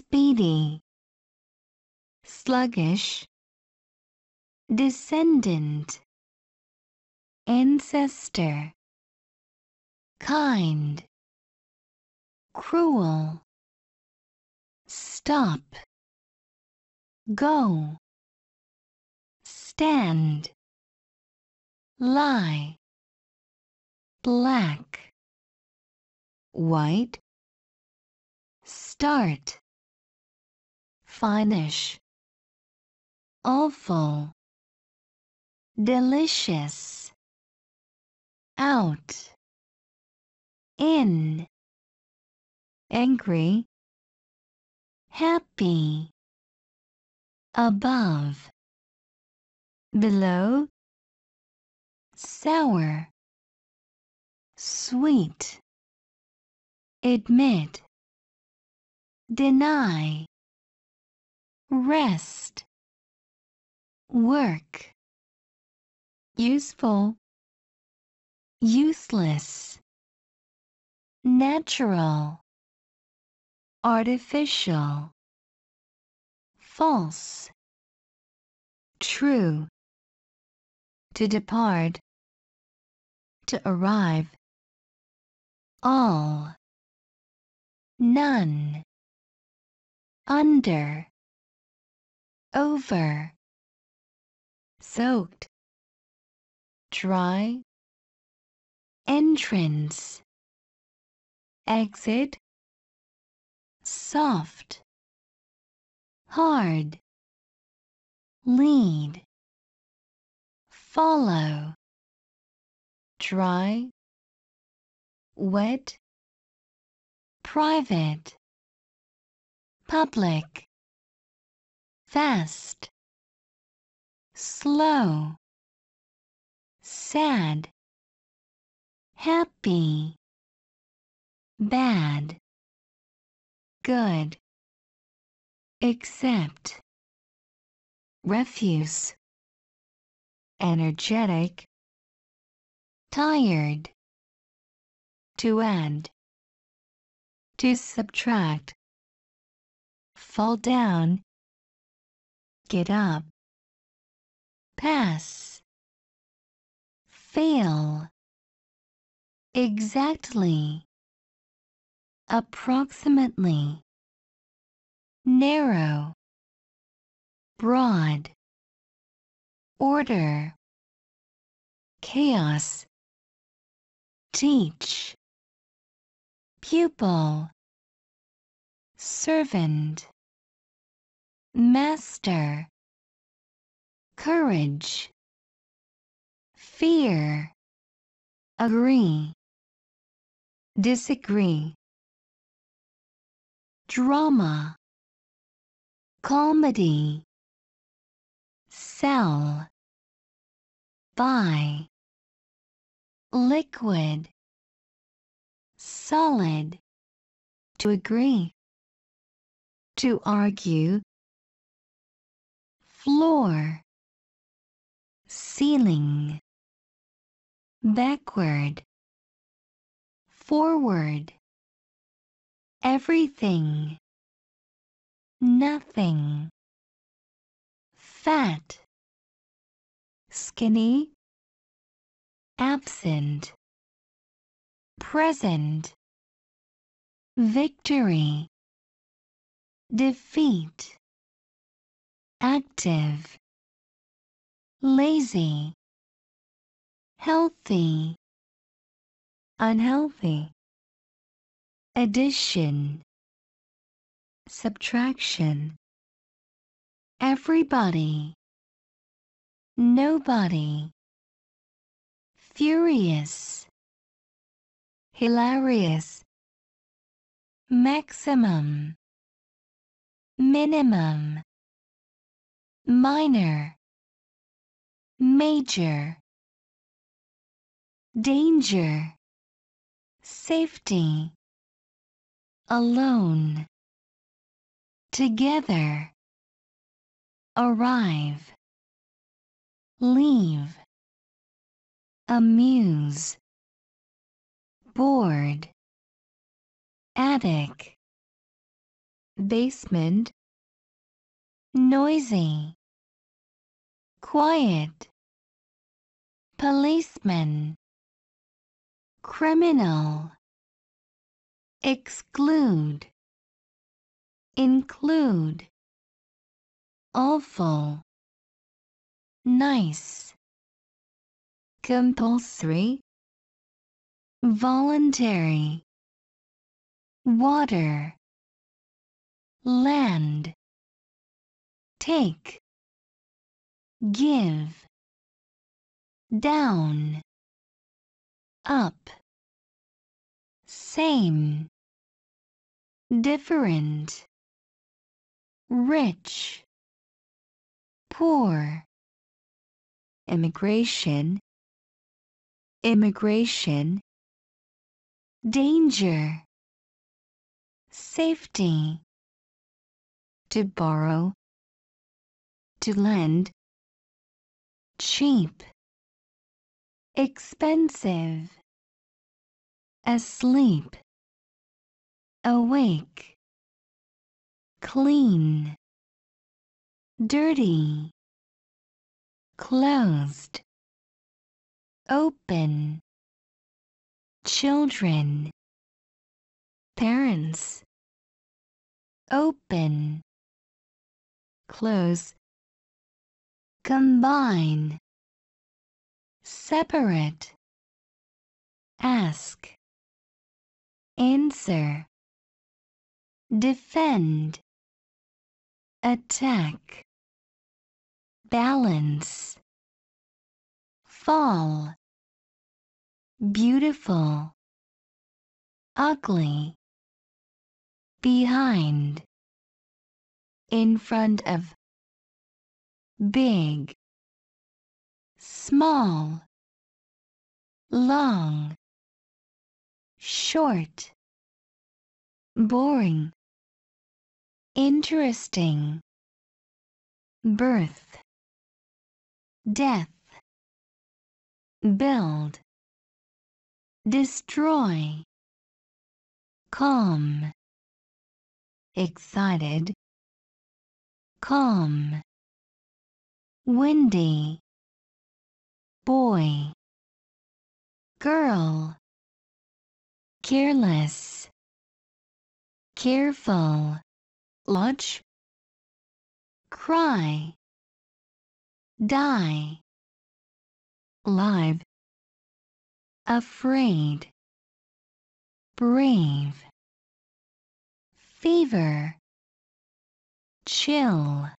speedy, sluggish, descendant, ancestor, kind, cruel, stop, go, stand, lie, black, white, start, finish awful delicious out in angry happy above below sour sweet admit deny rest, work, useful, useless, natural, artificial, false, true, to depart, to arrive, all, none, under, over soaked dry entrance exit soft hard lead follow dry wet private public fast, slow, sad, happy, bad, good, accept, refuse, energetic, tired, to add, to subtract, fall down, get up, pass, fail, exactly, approximately, narrow, broad, order, chaos, teach, pupil, servant master, courage, fear, agree, disagree, drama, comedy, sell, buy, liquid, solid, to agree to argue, floor, ceiling, backward, forward, everything, nothing, fat, skinny, absent, present, victory, defeat, active, lazy, healthy, unhealthy, addition, subtraction, everybody, nobody, furious, hilarious, maximum, minimum minor, major, danger, safety, alone, together, arrive, leave, amuse, board, attic, basement, noisy, quiet, policeman, criminal, exclude, include, awful, nice, compulsory, voluntary, water, land, take, give, down, up, same, different, rich, poor, immigration, immigration, danger, safety, to borrow, to lend, cheap, expensive, asleep, awake, clean, dirty, closed, open, children, parents, open, close, Combine. Separate. Ask. Answer. Defend. Attack. Balance. Fall. Beautiful. Ugly. Behind. In front of big, small, long, short, boring, interesting, birth, death, build, destroy, calm, excited, calm windy, boy, girl, careless, careful, lodge, cry, die, live, afraid, brave, fever, chill,